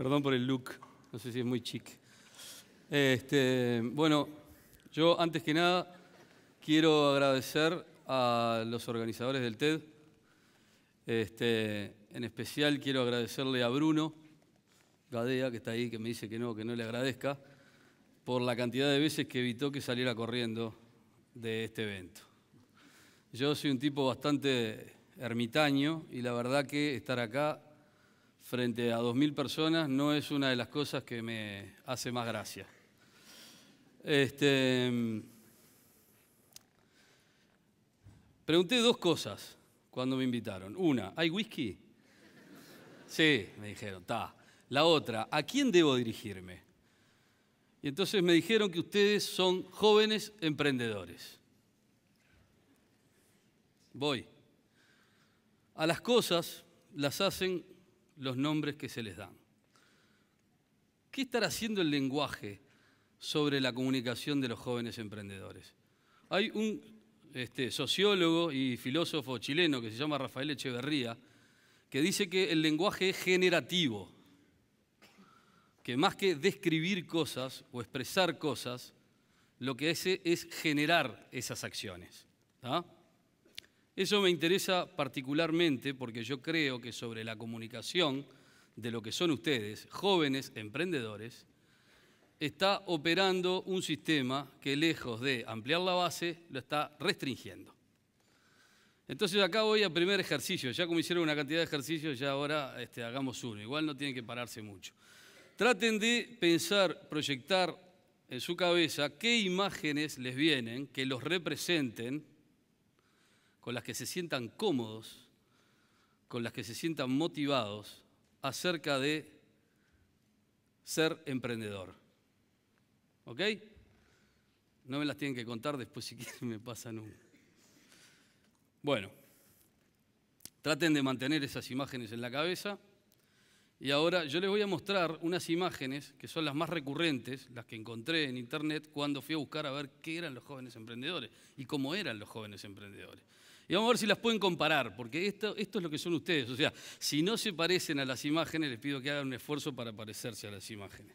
Perdón por el look, no sé si es muy chic. Este, bueno, yo antes que nada quiero agradecer a los organizadores del TED. Este, en especial quiero agradecerle a Bruno Gadea, que está ahí, que me dice que no, que no le agradezca, por la cantidad de veces que evitó que saliera corriendo de este evento. Yo soy un tipo bastante ermitaño y la verdad que estar acá frente a 2.000 personas no es una de las cosas que me hace más gracia. Este, pregunté dos cosas cuando me invitaron. Una, ¿hay whisky? Sí, me dijeron, está. La otra, ¿a quién debo dirigirme? Y entonces me dijeron que ustedes son jóvenes emprendedores. Voy. A las cosas las hacen los nombres que se les dan. ¿Qué estará haciendo el lenguaje sobre la comunicación de los jóvenes emprendedores? Hay un este, sociólogo y filósofo chileno que se llama Rafael Echeverría, que dice que el lenguaje es generativo, que más que describir cosas o expresar cosas, lo que hace es generar esas acciones. Eso me interesa particularmente porque yo creo que sobre la comunicación de lo que son ustedes, jóvenes emprendedores, está operando un sistema que lejos de ampliar la base, lo está restringiendo. Entonces acá voy al primer ejercicio, ya como hicieron una cantidad de ejercicios, ya ahora este, hagamos uno, igual no tienen que pararse mucho. Traten de pensar, proyectar en su cabeza qué imágenes les vienen que los representen con las que se sientan cómodos, con las que se sientan motivados acerca de ser emprendedor. ¿Ok? No me las tienen que contar después si quieren me pasan un... Bueno, traten de mantener esas imágenes en la cabeza. Y ahora yo les voy a mostrar unas imágenes que son las más recurrentes, las que encontré en internet cuando fui a buscar a ver qué eran los jóvenes emprendedores y cómo eran los jóvenes emprendedores. Y vamos a ver si las pueden comparar, porque esto, es lo que son ustedes. O sea, si no se parecen a las imágenes, les pido que hagan un esfuerzo para parecerse a las imágenes.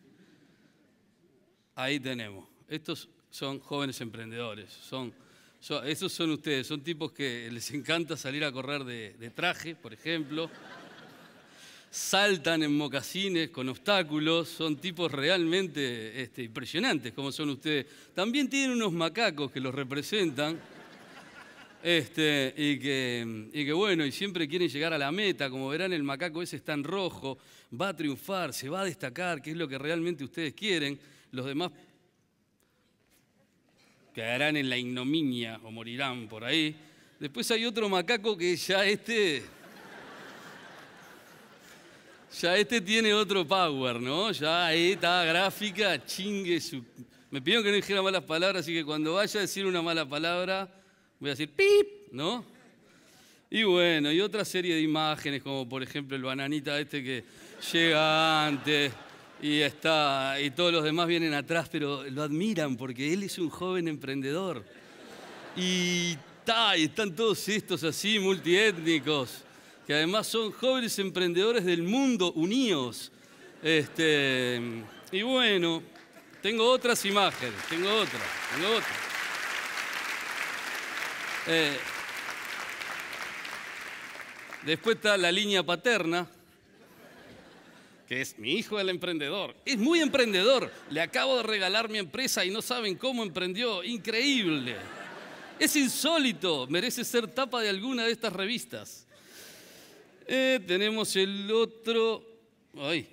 Ahí tenemos. Estos son jóvenes emprendedores, son, son son ustedes, son tipos que les encanta salir a correr de, traje, por ejemplo. saltan en mocasines con obstáculos, son tipos realmente este, impresionantes como son ustedes. También tienen unos macacos que los representan. Este, y, que, bueno, y siempre quieren llegar a la meta. Como verán, el macaco ese está en rojo, va a triunfar, se va a destacar, que es lo que realmente ustedes quieren. Los demás quedarán en la ignominia o morirán por ahí. Después hay otro macaco que ya este. Ya este tiene otro power, ¿no? Ya ahí está gráfica, chingue su. Me pidieron que no dijera malas palabras, así que cuando vaya a decir una mala palabra, voy a decir pip, ¿no? Y bueno, y otra serie de imágenes, como por ejemplo el bananita este que llega antes y está, y todos los demás vienen atrás, pero lo admiran porque él es un joven emprendedor. Y, ta, están todos estos así, multiétnicos, que además son jóvenes emprendedores del mundo, unidos. Este, y bueno, tengo otras imágenes, tengo otras, tengo otras. Eh, después está la línea paterna, que es mi hijo el emprendedor. Es muy emprendedor. Le acabo de regalar mi empresa y no saben cómo emprendió. Increíble. Es insólito. Merece ser tapa de alguna de estas revistas. Eh, tenemos el otro. Ay,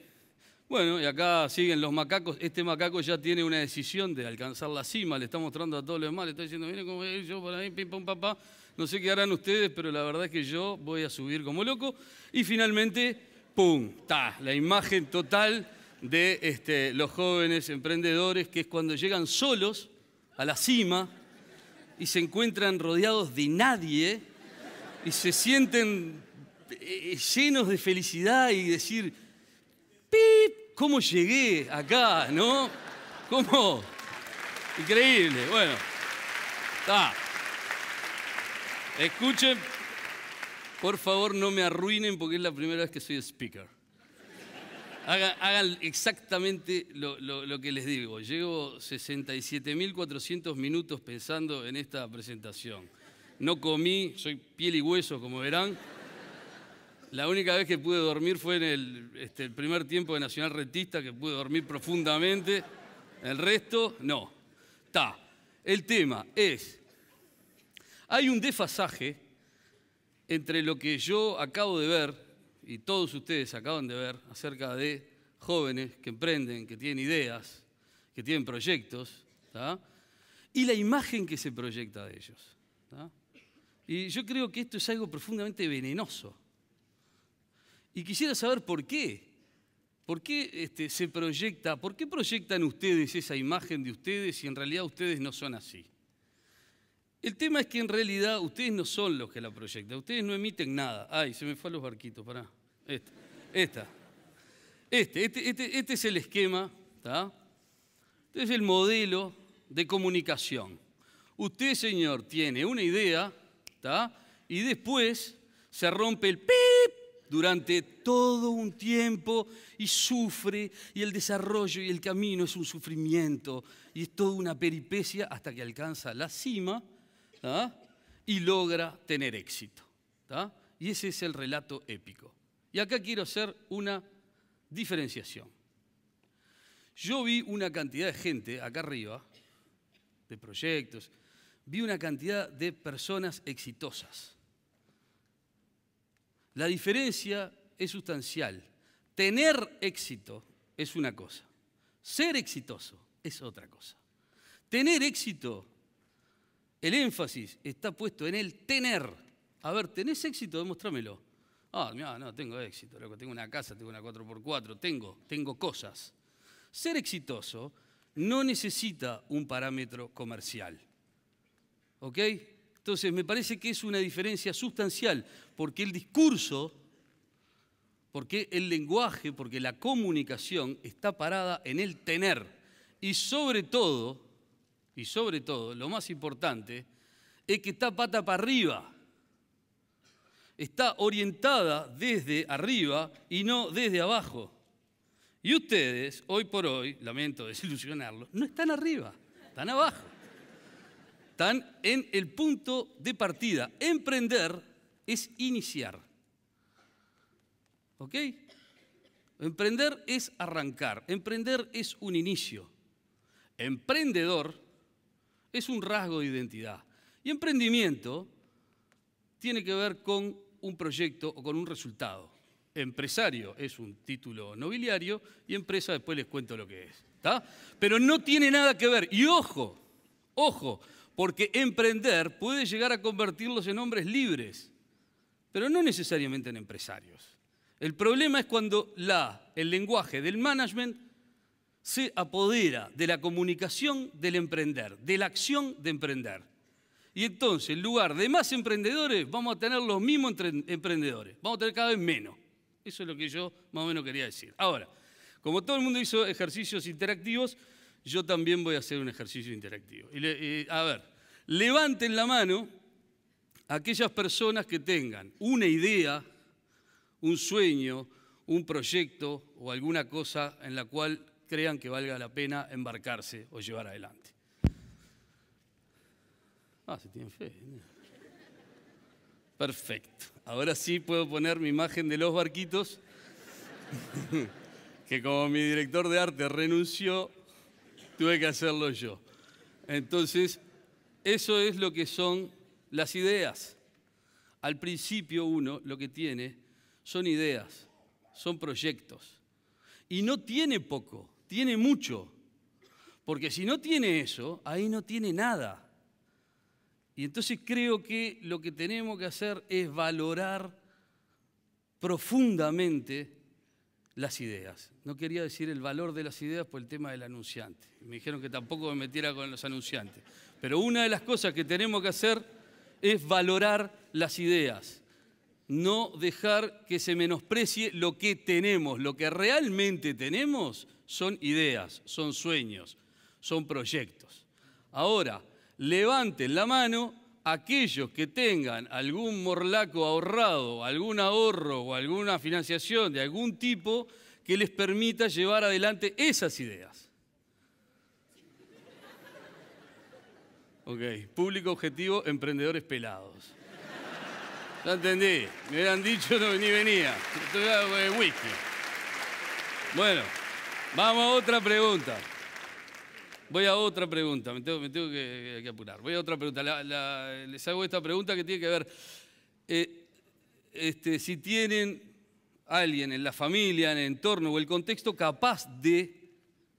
bueno, y acá siguen los macacos. Este macaco ya tiene una decisión de alcanzar la cima, le está mostrando a todos los demás, le está diciendo, miren cómo voy yo por ahí, pim, pam, papá. No sé qué harán ustedes, pero la verdad es que yo voy a subir como loco. Y finalmente, ¡pum! ¡Ta! La imagen total de este, los jóvenes emprendedores, que es cuando llegan solos a la cima y se encuentran rodeados de nadie y se sienten eh, eh, llenos de felicidad y decir, ¡pip! ¿Cómo llegué acá, no? ¿Cómo? Increíble, bueno. Está. Escuchen, por favor no me arruinen porque es la primera vez que soy speaker. Hagan, exactamente lo, lo, que les digo. Llevo 67.400 minutos pensando en esta presentación. No comí, soy piel y hueso, como verán. La única vez que pude dormir fue en el, este, primer tiempo de Nacional Rentista, que pude dormir profundamente. El resto, no. Está. El tema es, hay un desfasaje entre lo que yo acabo de ver y todos ustedes acaban de ver acerca de jóvenes que emprenden, que tienen ideas, que tienen proyectos, y la imagen que se proyecta de ellos. Y yo creo que esto es algo profundamente venenoso. Y quisiera saber por qué. ¿Por qué este, se proyecta, por qué proyectan ustedes esa imagen de ustedes si en realidad ustedes no son así? El tema es que en realidad ustedes no son los que la proyectan, ustedes no emiten nada. Ay, se me fue a los barquitos, pará. Este, esta, este, este, este, es el esquema, ¿está? Este es el modelo de comunicación. Usted, señor, tiene una idea, ¿está? Y después se rompe el pip durante todo un tiempo y sufre y el desarrollo y el camino es un sufrimiento y es toda una peripecia hasta que alcanza la cima y logra tener éxito. Y ese es el relato épico. Y acá quiero hacer una diferenciación. Yo vi una cantidad de gente acá arriba, de proyectos, vi una cantidad de personas exitosas la diferencia es sustancial. Tener éxito es una cosa. Ser exitoso es otra cosa. Tener éxito, el énfasis está puesto en el tener. A ver, ¿tenés éxito? Demuéstramelo. Ah, no, no, tengo éxito, Tengo una casa, tengo una 4x4, tengo, tengo cosas. Ser exitoso no necesita un parámetro comercial. ¿Ok? Entonces, me parece que es una diferencia sustancial, porque el discurso, porque el lenguaje, porque la comunicación está parada en el tener. Y sobre todo, y sobre todo, lo más importante, es que está pata para arriba. Está orientada desde arriba y no desde abajo. Y ustedes, hoy por hoy, lamento desilusionarlo, no están arriba, están abajo en el punto de partida. Emprender es iniciar. ¿Ok? Emprender es arrancar. Emprender es un inicio. Emprendedor es un rasgo de identidad. Y emprendimiento tiene que ver con un proyecto o con un resultado. Empresario es un título nobiliario y empresa después les cuento lo que es. ¿está? Pero no tiene nada que ver. Y ojo, ojo, porque emprender puede llegar a convertirlos en hombres libres, pero no necesariamente en empresarios. El problema es cuando la, el lenguaje del management se apodera de la comunicación del emprender, de la acción de emprender. Y entonces, en lugar de más emprendedores, vamos a tener los mismos emprendedores, vamos a tener cada vez menos. Eso es lo que yo más o menos quería decir. Ahora, como todo el mundo hizo ejercicios interactivos, yo también voy a hacer un ejercicio interactivo. a ver, levanten la mano aquellas personas que tengan una idea, un sueño, un proyecto o alguna cosa en la cual crean que valga la pena embarcarse o llevar adelante. Ah, se tienen fe. ¿eh? Perfecto. Ahora sí puedo poner mi imagen de los barquitos, que como mi director de arte renunció, tuve que hacerlo yo. Entonces, eso es lo que son las ideas. Al principio uno lo que tiene son ideas, son proyectos. Y no tiene poco, tiene mucho. Porque si no tiene eso, ahí no tiene nada. Y entonces creo que lo que tenemos que hacer es valorar profundamente las ideas. No quería decir el valor de las ideas por el tema del anunciante. Me dijeron que tampoco me metiera con los anunciantes. Pero una de las cosas que tenemos que hacer es valorar las ideas. No dejar que se menosprecie lo que tenemos. Lo que realmente tenemos son ideas, son sueños, son proyectos. Ahora, levanten la mano aquellos que tengan algún morlaco ahorrado, algún ahorro o alguna financiación de algún tipo que les permita llevar adelante esas ideas. Ok, público objetivo, emprendedores pelados. Ya entendí, me hubieran dicho no, ni venía. Esto era eh, whisky. Bueno, vamos a otra pregunta. Voy a otra pregunta, me tengo, que, apurar. Voy a otra pregunta. les hago esta pregunta que tiene que ver, eh, este, si tienen alguien en la familia, en el entorno o el contexto capaz de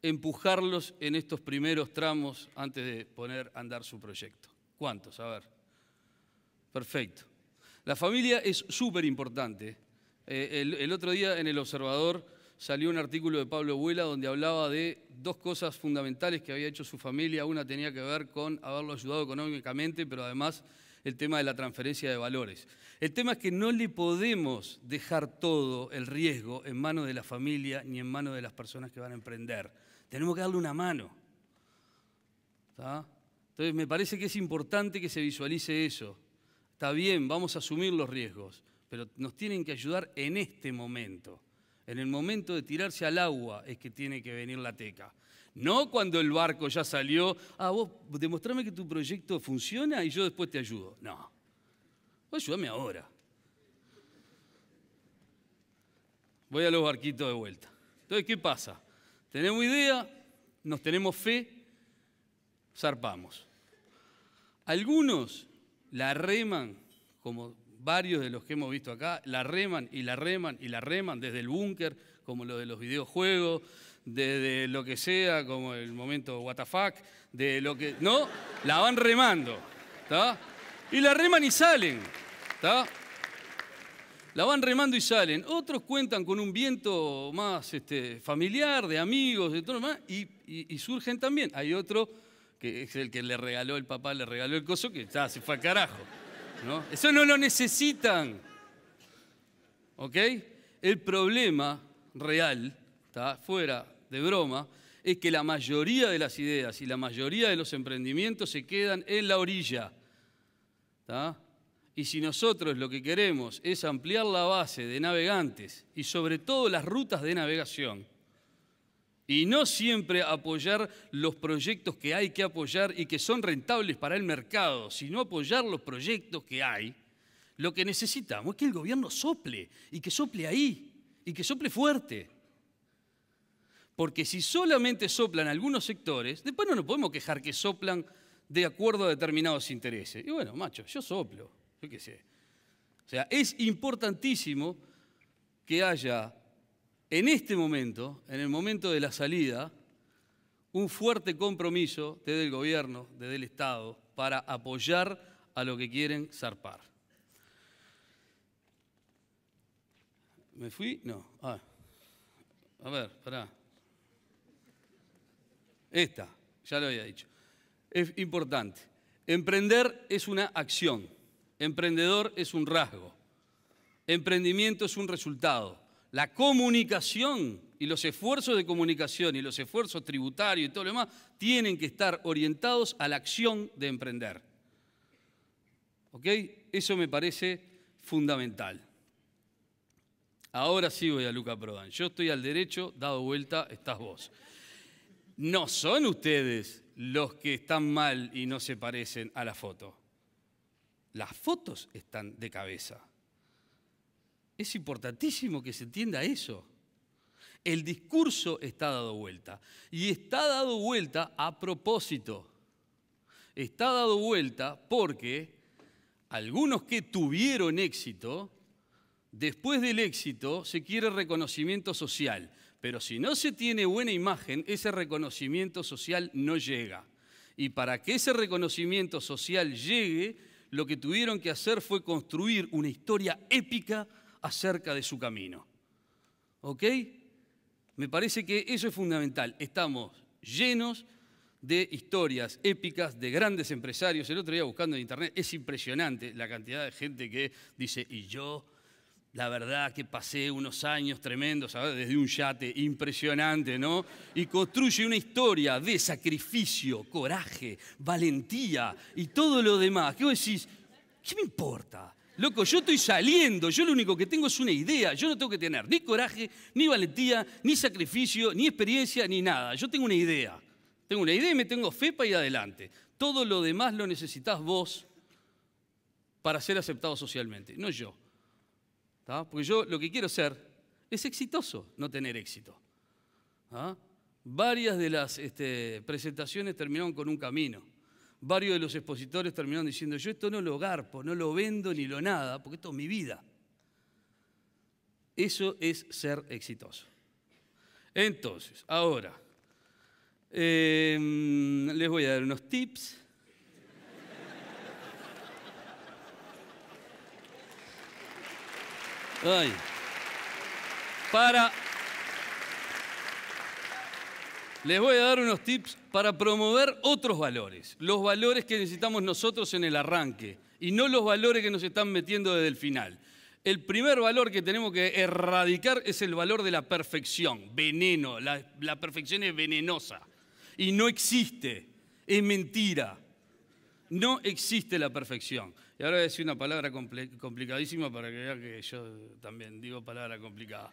empujarlos en estos primeros tramos antes de poner a andar su proyecto. ¿Cuántos? A ver. Perfecto. La familia es súper importante. Eh, el, otro día en El Observador salió un artículo de Pablo Abuela donde hablaba de dos cosas fundamentales que había hecho su familia. Una tenía que ver con haberlo ayudado económicamente, pero además el tema de la transferencia de valores. El tema es que no le podemos dejar todo el riesgo en manos de la familia ni en manos de las personas que van a emprender. Tenemos que darle una mano. Entonces me parece que es importante que se visualice eso. Está bien, vamos a asumir los riesgos, pero nos tienen que ayudar en este momento. En el momento de tirarse al agua es que tiene que venir la teca. No cuando el barco ya salió, ah, vos demostrame que tu proyecto funciona y yo después te ayudo. No. Vos ayúdame ahora. Voy a los barquitos de vuelta. Entonces, ¿qué pasa? Tenemos idea, nos tenemos fe, zarpamos. Algunos la reman como varios de los que hemos visto acá, la reman y la reman y la reman desde el búnker, como lo de los videojuegos, desde lo que sea, como el momento WTF, de lo que. No, la van remando. ¿está? Y la reman y salen. ¿está? La van remando y salen. Otros cuentan con un viento más este, familiar, de amigos, de todo más, y, y, surgen también. Hay otro que es el que le regaló el papá, le regaló el coso, que ya se fue al carajo. Eso no lo necesitan. El problema real, fuera de broma, es que la mayoría de las ideas y la mayoría de los emprendimientos se quedan en la orilla. Y si nosotros lo que queremos es ampliar la base de navegantes y sobre todo las rutas de navegación, y no siempre apoyar los proyectos que hay que apoyar y que son rentables para el mercado, sino apoyar los proyectos que hay, lo que necesitamos es que el gobierno sople y que sople ahí y que sople fuerte. Porque si solamente soplan algunos sectores, después no nos podemos quejar que soplan de acuerdo a determinados intereses. Y bueno, macho, yo soplo, yo qué sé. O sea, es importantísimo que haya en este momento, en el momento de la salida, un fuerte compromiso desde el gobierno, desde el Estado, para apoyar a lo que quieren zarpar. ¿Me fui? No. Ah. A ver, pará. Esta, ya lo había dicho. Es importante. Emprender es una acción. Emprendedor es un rasgo. Emprendimiento es un resultado la comunicación y los esfuerzos de comunicación y los esfuerzos tributarios y todo lo demás tienen que estar orientados a la acción de emprender. ¿Ok? Eso me parece fundamental. Ahora sí voy a Luca Prodan. Yo estoy al derecho, dado vuelta, estás vos. No son ustedes los que están mal y no se parecen a la foto. Las fotos están de cabeza. Es importantísimo que se entienda eso. El discurso está dado vuelta. Y está dado vuelta a propósito. Está dado vuelta porque algunos que tuvieron éxito, después del éxito se quiere reconocimiento social. Pero si no se tiene buena imagen, ese reconocimiento social no llega. Y para que ese reconocimiento social llegue, lo que tuvieron que hacer fue construir una historia épica acerca de su camino. ¿Ok? Me parece que eso es fundamental. Estamos llenos de historias épicas de grandes empresarios. El otro día buscando en internet es impresionante la cantidad de gente que dice, y yo, la verdad que pasé unos años tremendos, desde un yate impresionante, ¿no? Y construye una historia de sacrificio, coraje, valentía y todo lo demás. ¿Qué vos decís? ¿Qué me importa? Loco, yo estoy saliendo, yo lo único que tengo es una idea, yo no tengo que tener ni coraje, ni valentía, ni sacrificio, ni experiencia, ni nada. Yo tengo una idea. Tengo una idea y me tengo fe para ir adelante. Todo lo demás lo necesitas vos para ser aceptado socialmente, no yo. Porque yo lo que quiero ser es exitoso, no tener éxito. Varias de las este, presentaciones terminaron con un camino varios de los expositores terminaron diciendo, yo esto no lo garpo, no lo vendo ni lo nada, porque esto es mi vida. Eso es ser exitoso. Entonces, ahora, em, les voy a dar unos tips. para les voy a dar unos tips para promover otros valores, los valores que necesitamos nosotros en el arranque y no los valores que nos están metiendo desde el final. El primer valor que tenemos que erradicar es el valor de la perfección, veneno, la, perfección es venenosa y no existe, es mentira. No existe la perfección. Y ahora voy a decir una palabra complicadísima para que vean que yo también digo palabra complicada.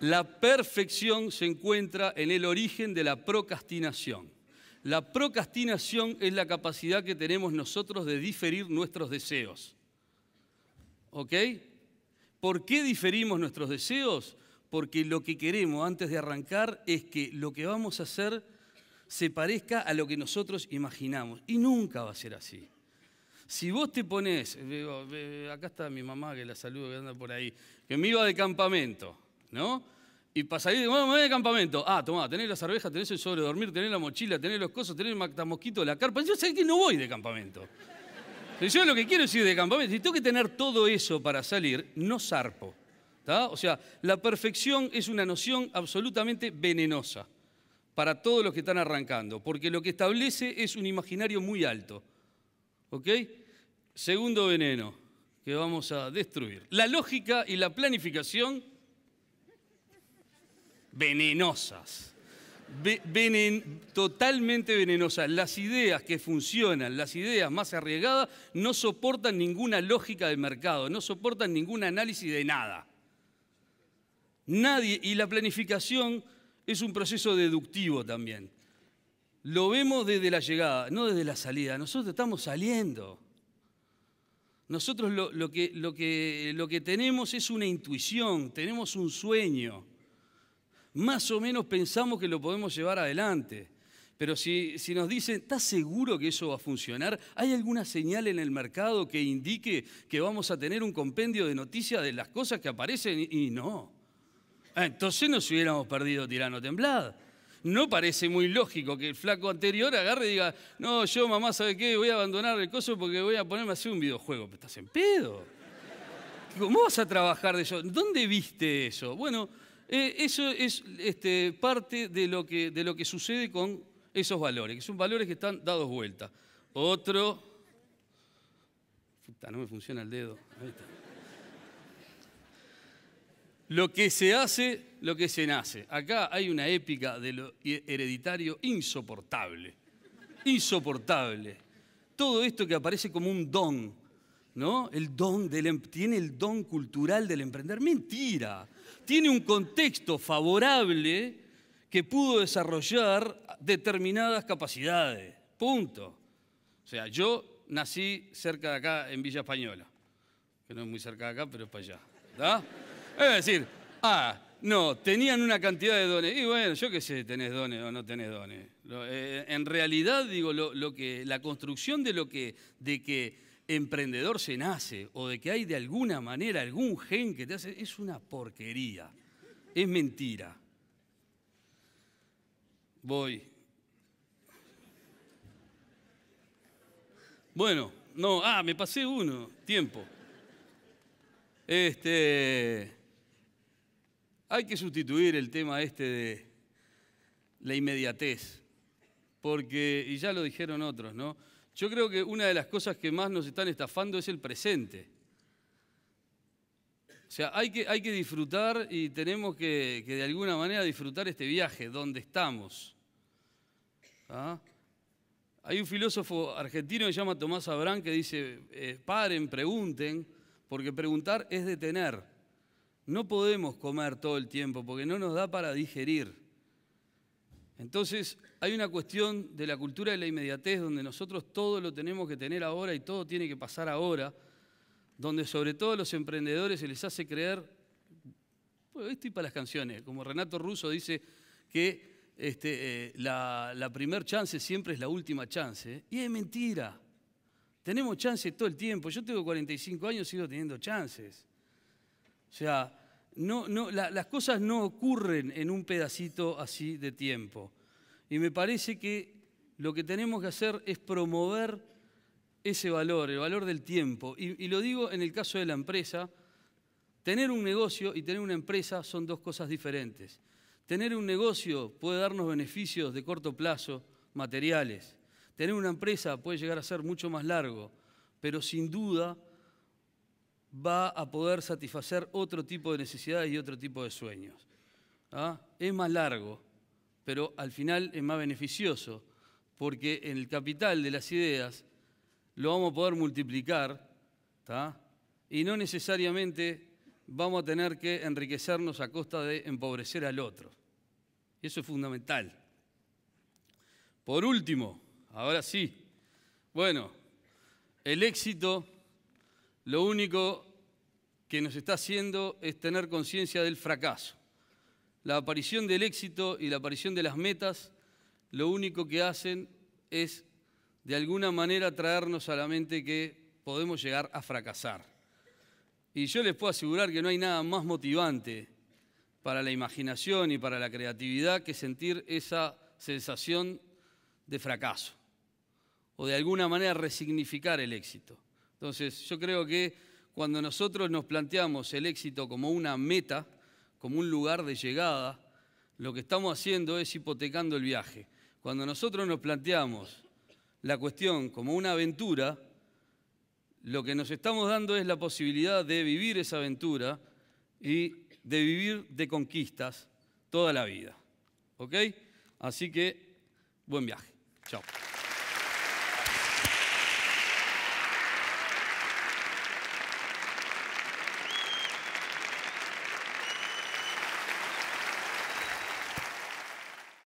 La perfección se encuentra en el origen de la procrastinación. La procrastinación es la capacidad que tenemos nosotros de diferir nuestros deseos. ¿Ok? ¿Por qué diferimos nuestros deseos? Porque lo que queremos antes de arrancar es que lo que vamos a hacer se parezca a lo que nosotros imaginamos. Y nunca va a ser así. Si vos te pones, eh, eh, acá está mi mamá que la saludo que anda por ahí, que me iba de campamento ¿no? Y para salir, me de campamento. Ah, tomá, tenés las arvejas, tenés el sobre dormir, tenés la mochila, tenés los cosos, tenés el matamosquito, la carpa. Yo sé que no voy de campamento. yo lo que quiero es ir de campamento. Si tengo que tener todo eso para salir, no zarpo. O sea, la perfección es una noción absolutamente venenosa para todos los que están arrancando, porque lo que establece es un imaginario muy alto. ¿Ok? Segundo veneno que vamos a destruir. La lógica y la planificación venenosas. totalmente venenosas. Las ideas que funcionan, las ideas más arriesgadas, no soportan ninguna lógica de mercado, no soportan ningún análisis de nada. Nadie, y la planificación es un proceso deductivo también. Lo vemos desde la llegada, no desde la salida. Nosotros estamos saliendo. Nosotros que, lo, lo que tenemos es una intuición, tenemos un sueño más o menos pensamos que lo podemos llevar adelante. Pero si, nos dicen, ¿estás seguro que eso va a funcionar? ¿Hay alguna señal en el mercado que indique que vamos a tener un compendio de noticias de las cosas que aparecen? Y no. Ah, entonces nos hubiéramos perdido tirano temblad. No parece muy lógico que el flaco anterior agarre y diga, no, yo mamá, ¿sabe qué? Voy a abandonar el coso porque voy a ponerme a hacer un videojuego. estás en pedo. ¿Cómo vas a trabajar de eso? ¿Dónde viste eso? Bueno, eh, eso es este, parte de lo, que, de lo que sucede con esos valores, que son valores que están dados vuelta. Otro. Puta, no me funciona el dedo. Lo que se hace, lo que se nace. Acá hay una épica de lo hereditario insoportable. Insoportable. Todo esto que aparece como un don, ¿no? El don del, em, tiene el don cultural del emprender. Mentira tiene un contexto favorable que pudo desarrollar determinadas capacidades. Punto. O sea, yo nací cerca de acá, en Villa Española, que no es muy cerca de acá, pero es para allá. Es decir, ah, no, tenían una cantidad de dones. Y bueno, yo qué sé, tenés dones o no tenés dones. Eh, en realidad, digo, lo que, la construcción de lo que, de que emprendedor se nace o de que hay de alguna manera algún gen que te hace, es una porquería, es mentira. Voy. Bueno, no, ah, me pasé uno, tiempo. Este, hay que sustituir el tema este de la inmediatez, porque, y ya lo dijeron otros, ¿no? Yo creo que una de las cosas que más nos están estafando es el presente. O sea, hay que, disfrutar y tenemos que, de alguna manera disfrutar este viaje, donde estamos. ¿Ah? Hay un filósofo argentino que se llama Tomás Abrán que dice, eh, paren, pregunten, porque preguntar es detener. No podemos comer todo el tiempo porque no nos da para digerir. Entonces, hay una cuestión de la cultura de la inmediatez donde nosotros todo lo tenemos que tener ahora y todo tiene que pasar ahora, donde sobre todo a los emprendedores se les hace creer, pues, estoy para las canciones, como Renato Russo dice que este, eh, la, primera primer chance siempre es la última chance, ¿eh? y es mentira. Tenemos chances todo el tiempo. Yo tengo 45 años y sigo teniendo chances. O sea, no, no, las cosas no ocurren en un pedacito así de tiempo. Y me parece que lo que tenemos que hacer es promover ese valor, el valor del tiempo. Y, y, lo digo en el caso de la empresa, tener un negocio y tener una empresa son dos cosas diferentes. Tener un negocio puede darnos beneficios de corto plazo, materiales. Tener una empresa puede llegar a ser mucho más largo, pero sin duda va a poder satisfacer otro tipo de necesidades y otro tipo de sueños. ¿ah? Es más largo, pero al final es más beneficioso, porque en el capital de las ideas lo vamos a poder multiplicar y no necesariamente vamos a tener que enriquecernos a costa de empobrecer al otro. Eso es fundamental. Por último, ahora sí, bueno, el éxito lo único que nos está haciendo es tener conciencia del fracaso. La aparición del éxito y la aparición de las metas lo único que hacen es de alguna manera traernos a la mente que podemos llegar a fracasar. Y yo les puedo asegurar que no hay nada más motivante para la imaginación y para la creatividad que sentir esa sensación de fracaso o de alguna manera resignificar el éxito. Entonces, yo creo que cuando nosotros nos planteamos el éxito como una meta, como un lugar de llegada, lo que estamos haciendo es hipotecando el viaje. Cuando nosotros nos planteamos la cuestión como una aventura, lo que nos estamos dando es la posibilidad de vivir esa aventura y de vivir de conquistas toda la vida. ¿Ok? Así que, buen viaje. Chao.